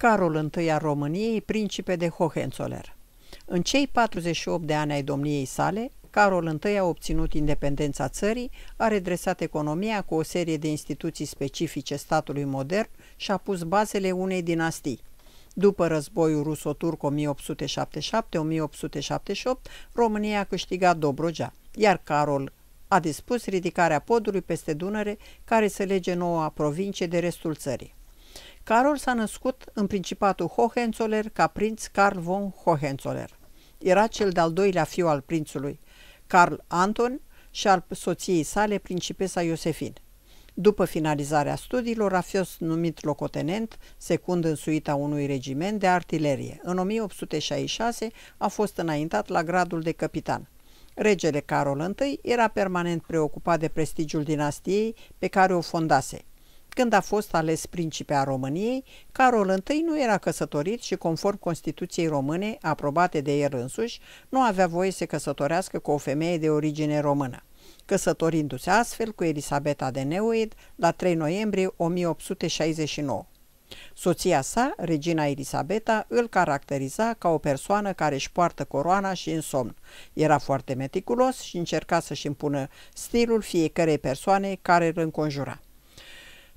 Carol I a României, principe de Hohenzoller. În cei 48 de ani ai domniei sale, Carol I a obținut independența țării, a redresat economia cu o serie de instituții specifice statului modern și a pus bazele unei dinastii. După războiul ruso-turc 1877-1878, România a câștigat Dobrogea, iar Carol a dispus ridicarea podului peste Dunăre care să lege noua provincie de restul țării. Carol s-a născut în principatul Hohenzoller ca prinț Carl von Hohenzoller. Era cel de-al doilea fiu al prințului, Carl Anton și al soției sale, principesa Iosefin. După finalizarea studiilor, a fost numit locotenent, secund în suita unui regiment de artilerie. În 1866 a fost înaintat la gradul de capitan. Regele Carol I era permanent preocupat de prestigiul dinastiei pe care o fondase. Când a fost ales principe a României, Carol I nu era căsătorit și, conform Constituției române, aprobate de el însuși, nu avea voie să căsătorească cu o femeie de origine română căsătorindu-se astfel cu Elisabeta de Neuid la 3 noiembrie 1869. Soția sa, regina Elisabeta, îl caracteriza ca o persoană care își poartă coroana și în somn. Era foarte meticulos și încerca să-și impună stilul fiecarei persoane care îl înconjura.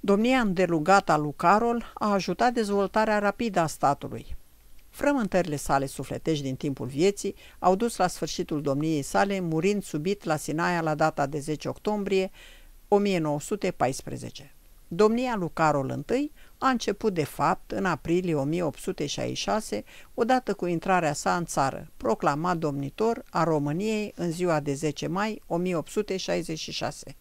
Domnia îndelugată a lui Carol a ajutat dezvoltarea rapidă a statului. Frământările sale sufletești din timpul vieții au dus la sfârșitul domniei sale, murind subit la Sinaia la data de 10 octombrie 1914. Domnia lui Carol I a început de fapt în aprilie 1866, odată cu intrarea sa în țară, proclamat domnitor a României în ziua de 10 mai 1866.